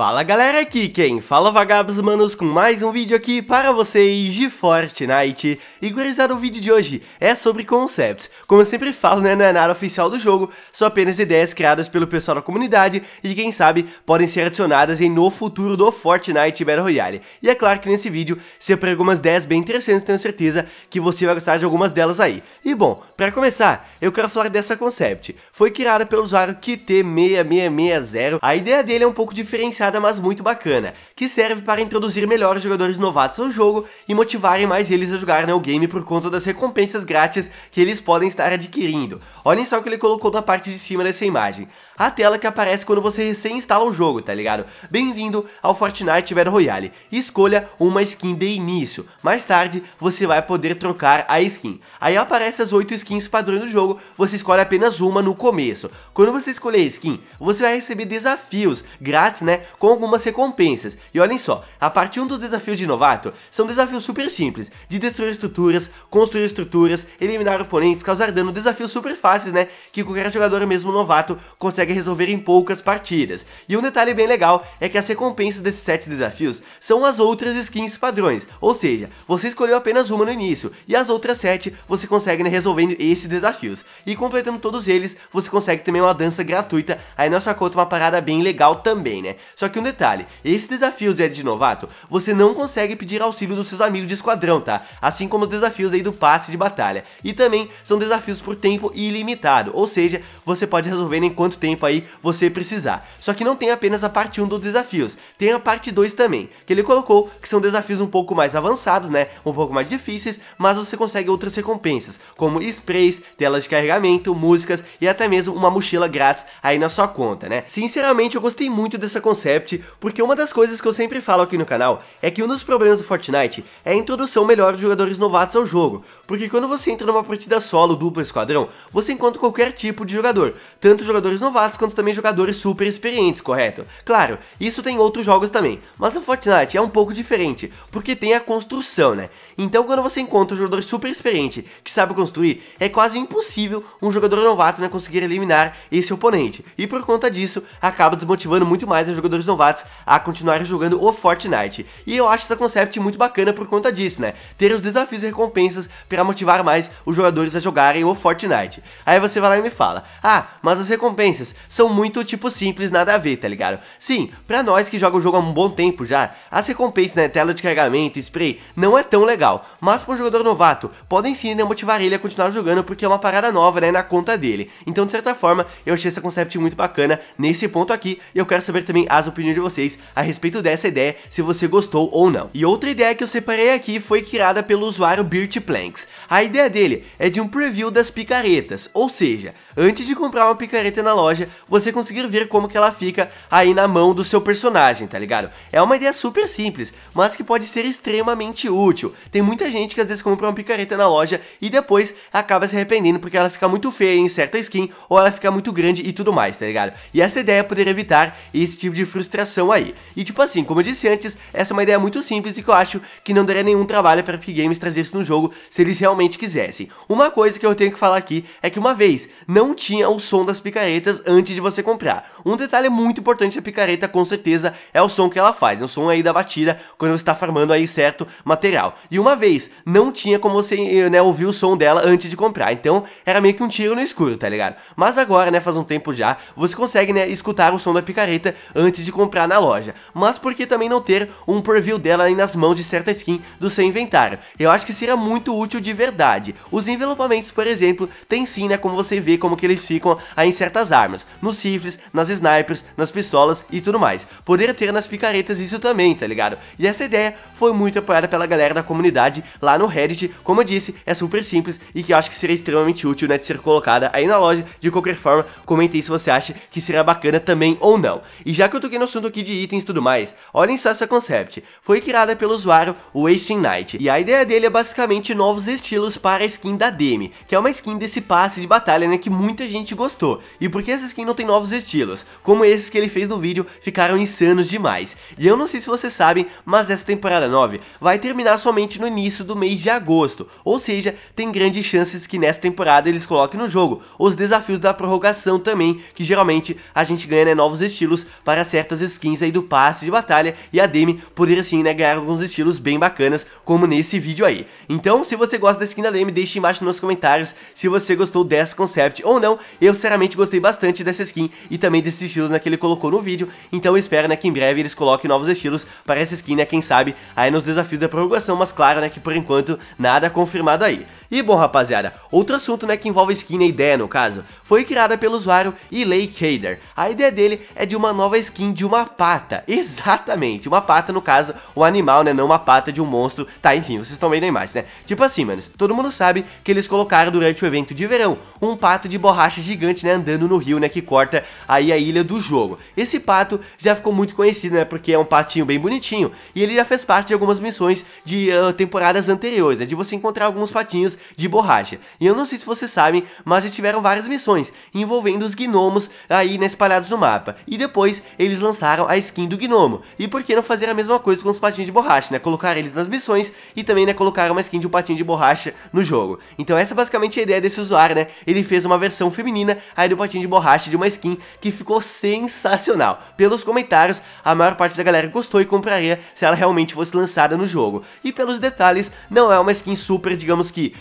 Fala galera, aqui quem fala é vagabos manos com mais um vídeo aqui para vocês de Fortnite E gurizada, o vídeo de hoje é sobre concepts Como eu sempre falo, né, não é nada oficial do jogo São apenas ideias criadas pelo pessoal da comunidade E quem sabe, podem ser adicionadas em no futuro do Fortnite Battle Royale E é claro que nesse vídeo, separei algumas 10 bem interessantes, tenho certeza que você vai gostar de algumas delas aí E bom, para começar, eu quero falar dessa concept Foi criada pelo usuário QT6660 A ideia dele é um pouco diferenciada mas muito bacana, que serve para introduzir melhores jogadores novatos ao jogo e motivarem mais eles a jogar no game por conta das recompensas grátis que eles podem estar adquirindo. Olhem só o que ele colocou na parte de cima dessa imagem. A tela que aparece quando você recém instala o jogo, tá ligado? Bem-vindo ao Fortnite Battle Royale. Escolha uma skin de início. Mais tarde, você vai poder trocar a skin. Aí aparecem as 8 skins padrões do jogo, você escolhe apenas uma no começo. Quando você escolher a skin, você vai receber desafios grátis, né? com algumas recompensas. E olhem só, a parte 1 dos desafios de novato são desafios super simples, de destruir estruturas, construir estruturas, eliminar oponentes, causar dano, desafios super fáceis, né, que qualquer jogador mesmo novato consegue resolver em poucas partidas. E um detalhe bem legal é que as recompensas desses 7 desafios são as outras skins padrões, ou seja, você escolheu apenas uma no início, e as outras 7 você consegue né, resolvendo esses desafios. E completando todos eles, você consegue também uma dança gratuita, aí na sua conta uma parada bem legal também, né. Só que um detalhe, esse desafios é de novato, você não consegue pedir auxílio dos seus amigos de esquadrão, tá? Assim como os desafios aí do passe de batalha. E também são desafios por tempo ilimitado, ou seja, você pode resolver em quanto tempo aí você precisar. Só que não tem apenas a parte 1 dos desafios, tem a parte 2 também, que ele colocou que são desafios um pouco mais avançados, né? Um pouco mais difíceis, mas você consegue outras recompensas, como sprays, telas de carregamento, músicas e até mesmo uma mochila grátis aí na sua conta, né? Sinceramente, eu gostei muito dessa conceito porque uma das coisas que eu sempre falo aqui no canal é que um dos problemas do Fortnite é a introdução melhor de jogadores novatos ao jogo, porque quando você entra numa partida solo, dupla, esquadrão, você encontra qualquer tipo de jogador, tanto jogadores novatos quanto também jogadores super experientes, correto? Claro, isso tem outros jogos também, mas no Fortnite é um pouco diferente, porque tem a construção, né? Então quando você encontra um jogador super experiente que sabe construir, é quase impossível um jogador novato né, conseguir eliminar esse oponente, e por conta disso, acaba desmotivando muito mais os jogadores jogadores novatos a continuarem jogando o Fortnite. E eu acho essa concept muito bacana por conta disso, né? Ter os desafios e recompensas para motivar mais os jogadores a jogarem o Fortnite. Aí você vai lá e me fala: "Ah, mas as recompensas são muito tipo simples, nada a ver, tá ligado?". Sim, para nós que jogam o jogo há um bom tempo já, as recompensas na né, tela de carregamento, spray, não é tão legal, mas para um jogador novato, podem sim né, motivar ele a continuar jogando porque é uma parada nova, né, na conta dele. Então, de certa forma, eu achei essa concept muito bacana nesse ponto aqui. E eu quero saber também as opinião de vocês a respeito dessa ideia, se você gostou ou não. E outra ideia que eu separei aqui foi criada pelo usuário Birch Planks. A ideia dele é de um preview das picaretas, ou seja, antes de comprar uma picareta na loja, você conseguir ver como que ela fica aí na mão do seu personagem, tá ligado? É uma ideia super simples, mas que pode ser extremamente útil. Tem muita gente que às vezes compra uma picareta na loja e depois acaba se arrependendo porque ela fica muito feia em certa skin ou ela fica muito grande e tudo mais, tá ligado? E essa ideia é poder evitar esse tipo de frustração aí. E tipo assim, como eu disse antes, essa é uma ideia muito simples e que eu acho que não daria nenhum trabalho para Epic Games trazer isso no jogo se eles realmente quisessem. Uma coisa que eu tenho que falar aqui é que uma vez não tinha o som das picaretas antes de você comprar. Um detalhe muito importante da picareta com certeza é o som que ela faz, é o som aí da batida quando você está farmando aí certo material. E uma vez não tinha como você né, ouvir o som dela antes de comprar, então era meio que um tiro no escuro, tá ligado? Mas agora, né, faz um tempo já, você consegue né, escutar o som da picareta antes de de comprar na loja, mas por que também não ter um preview dela aí nas mãos de certa skin do seu inventário? Eu acho que seria muito útil de verdade. Os envelopamentos, por exemplo, tem sim, né, como você vê como que eles ficam aí em certas armas, nos rifles, nas snipers, nas pistolas e tudo mais. Poder ter nas picaretas isso também, tá ligado? E essa ideia foi muito apoiada pela galera da comunidade lá no Reddit, como eu disse, é super simples e que eu acho que seria extremamente útil, né, de ser colocada aí na loja. De qualquer forma, comente se você acha que seria bacana também ou não. E já que eu toquei no assunto aqui de itens e tudo mais, olhem só essa concept. Foi criada pelo usuário Wasting Knight, e a ideia dele é basicamente novos estilos para a skin da Demi, que é uma skin desse passe de batalha, né, que muita gente gostou. E por que essa skin não tem novos estilos? Como esses que ele fez no vídeo, ficaram insanos demais. E eu não sei se vocês sabem, mas essa temporada 9 vai terminar somente no início do mês de agosto, ou seja, tem grandes chances que nessa temporada eles coloquem no jogo os desafios da prorrogação também, que geralmente a gente ganha né, novos estilos para ser certas skins aí do passe de batalha e a Demi poderia sim, né, ganhar alguns estilos bem bacanas, como nesse vídeo aí. Então, se você gosta da skin da Demi, deixe embaixo nos comentários se você gostou dessa concept ou não. Eu, sinceramente, gostei bastante dessa skin e também desses estilos né, que ele colocou no vídeo, então eu espero, né, que em breve eles coloquem novos estilos para essa skin, né, quem sabe, aí nos desafios da prorrogação, mas claro, né, que por enquanto nada confirmado aí. E bom, rapaziada, outro assunto, né, que envolve skin, e ideia, no caso, foi criada pelo usuário Ilay Kader. A ideia dele é de uma nova skin de uma pata. Exatamente, uma pata, no caso, um animal, né, não uma pata de um monstro. Tá, enfim, vocês estão vendo a imagem, né? Tipo assim, mano todo mundo sabe que eles colocaram durante o evento de verão um pato de borracha gigante, né, andando no rio, né, que corta aí a ilha do jogo. Esse pato já ficou muito conhecido, né, porque é um patinho bem bonitinho e ele já fez parte de algumas missões de uh, temporadas anteriores, né, de você encontrar alguns patinhos de borracha. E eu não sei se vocês sabem, mas já tiveram várias missões envolvendo os gnomos aí, né, espalhados no mapa. E depois eles eles lançaram a skin do Gnomo. E por que não fazer a mesma coisa com os patins de borracha, né? Colocar eles nas missões e também, né, colocar uma skin de um patinho de borracha no jogo. Então essa é basicamente a ideia desse usuário, né? Ele fez uma versão feminina aí do patinho de borracha de uma skin que ficou sensacional. Pelos comentários, a maior parte da galera gostou e compraria se ela realmente fosse lançada no jogo. E pelos detalhes, não é uma skin super, digamos que,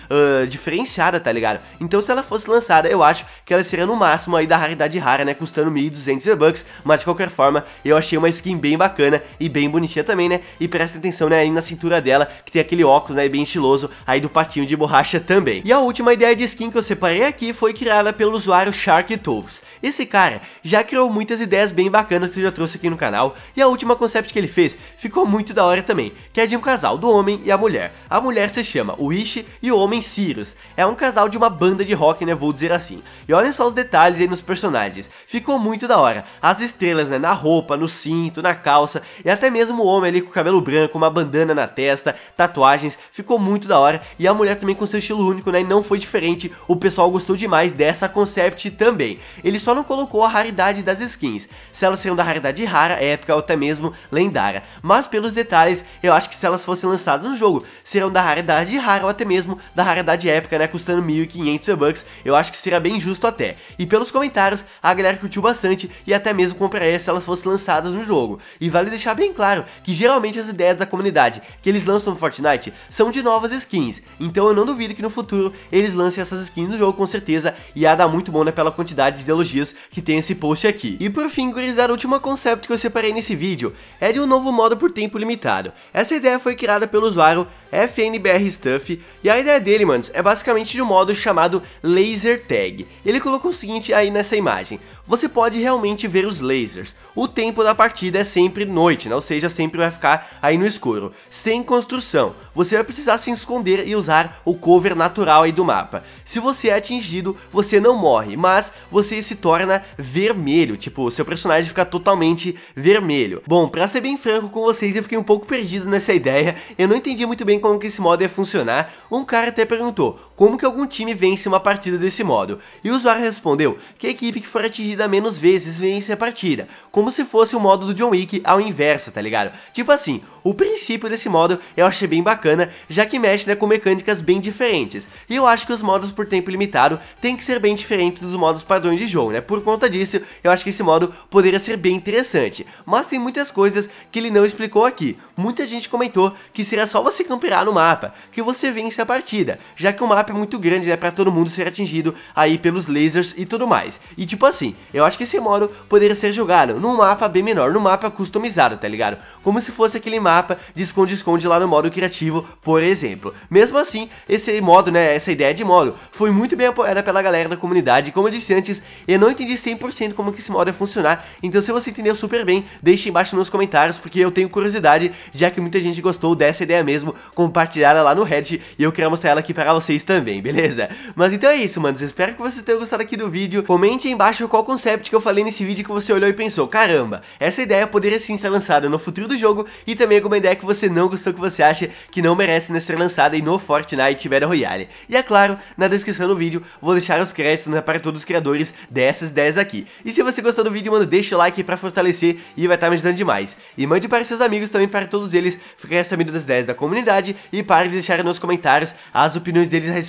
uh, diferenciada, tá ligado? Então se ela fosse lançada, eu acho que ela seria no máximo aí da raridade rara, né? Custando 1.200 V-Bucks, mas de qualquer forma, forma. Eu achei uma skin bem bacana e bem bonitinha também, né? E presta atenção, né, aí na cintura dela, que tem aquele óculos, né, bem estiloso, aí do patinho de borracha também. E a última ideia de skin que eu separei aqui foi criada pelo usuário Shark Toves. Esse cara já criou muitas ideias bem bacanas que eu já trouxe aqui no canal, e a última concept que ele fez ficou muito da hora também, que é de um casal, do homem e a mulher. A mulher se chama Wish e o homem Sirius. É um casal de uma banda de rock, né, vou dizer assim. E olhem só os detalhes aí nos personagens. Ficou muito da hora. As estrelas, né, na roupa, no cinto, na calça e até mesmo o homem ali com o cabelo branco, uma bandana na testa, tatuagens, ficou muito da hora e a mulher também com seu estilo único, né? E não foi diferente, o pessoal gostou demais dessa concept também. Ele só não colocou a raridade das skins, se elas seriam da raridade rara, épica ou até mesmo lendária, mas pelos detalhes, eu acho que se elas fossem lançadas no jogo, serão da raridade rara ou até mesmo da raridade épica, né? Custando 1.500 bucks, eu acho que seria bem justo até. E pelos comentários, a galera curtiu bastante e até mesmo compraria se elas fossem lançadas no jogo. E vale deixar bem claro que geralmente as ideias da comunidade que eles lançam no Fortnite são de novas skins, então eu não duvido que no futuro eles lancem essas skins no jogo com certeza, e há dar muito bom né, pela quantidade de elogios que tem esse post aqui. E por fim, gurizar a última concept que eu separei nesse vídeo é de um novo modo por tempo limitado. Essa ideia foi criada pelo usuário FNBR Stuff, e a ideia dele, mano, é basicamente de um modo chamado Laser Tag. Ele colocou o seguinte aí nessa imagem, você pode realmente ver os lasers. O tempo da partida é sempre noite, né? ou seja, sempre vai ficar aí no escuro, sem construção. Você vai precisar se esconder e usar o cover natural aí do mapa. Se você é atingido, você não morre, mas você se torna vermelho, tipo, seu personagem fica totalmente vermelho. Bom, pra ser bem franco com vocês, eu fiquei um pouco perdido nessa ideia, eu não entendi muito bem como que esse modo ia funcionar, um cara até perguntou, como que algum time vence uma partida desse modo, e o usuário respondeu que a equipe que for atingida menos vezes vence a partida, como se fosse o modo do John Wick ao inverso, tá ligado? Tipo assim, o princípio desse modo eu achei bem bacana, já que mexe né, com mecânicas bem diferentes, e eu acho que os modos por tempo limitado têm que ser bem diferentes dos modos padrões de jogo, né? Por conta disso, eu acho que esse modo poderia ser bem interessante, mas tem muitas coisas que ele não explicou aqui. Muita gente comentou que seria só você campear no mapa, que você vence a partida, já que o mapa mapa é muito grande, é né, pra todo mundo ser atingido aí pelos lasers e tudo mais. E tipo assim, eu acho que esse modo poderia ser jogado num mapa bem menor, num mapa customizado, tá ligado? Como se fosse aquele mapa de esconde-esconde lá no modo criativo, por exemplo. Mesmo assim, esse modo, né, essa ideia de modo, foi muito bem apoiada pela galera da comunidade. Como eu disse antes, eu não entendi 100% como que esse modo ia funcionar, então se você entendeu super bem, deixe embaixo nos comentários, porque eu tenho curiosidade, já que muita gente gostou dessa ideia mesmo, compartilhada lá no Reddit, e eu quero mostrar ela aqui para vocês também também, beleza? Mas então é isso, manos, espero que vocês tenham gostado aqui do vídeo. Comente aí embaixo qual concept que eu falei nesse vídeo que você olhou e pensou, caramba, essa ideia poderia sim ser lançada no futuro do jogo e também alguma ideia que você não gostou, que você acha que não merece né, ser lançada e no Fortnite Battle Royale. E é claro, na descrição do vídeo, vou deixar os créditos né, para todos os criadores dessas ideias aqui. E se você gostou do vídeo, mano, deixa o like para fortalecer e vai estar tá me ajudando demais. E mande para seus amigos também, para todos eles, ficar sabendo das ideias da comunidade e para de deixar nos comentários as opiniões deles a respeito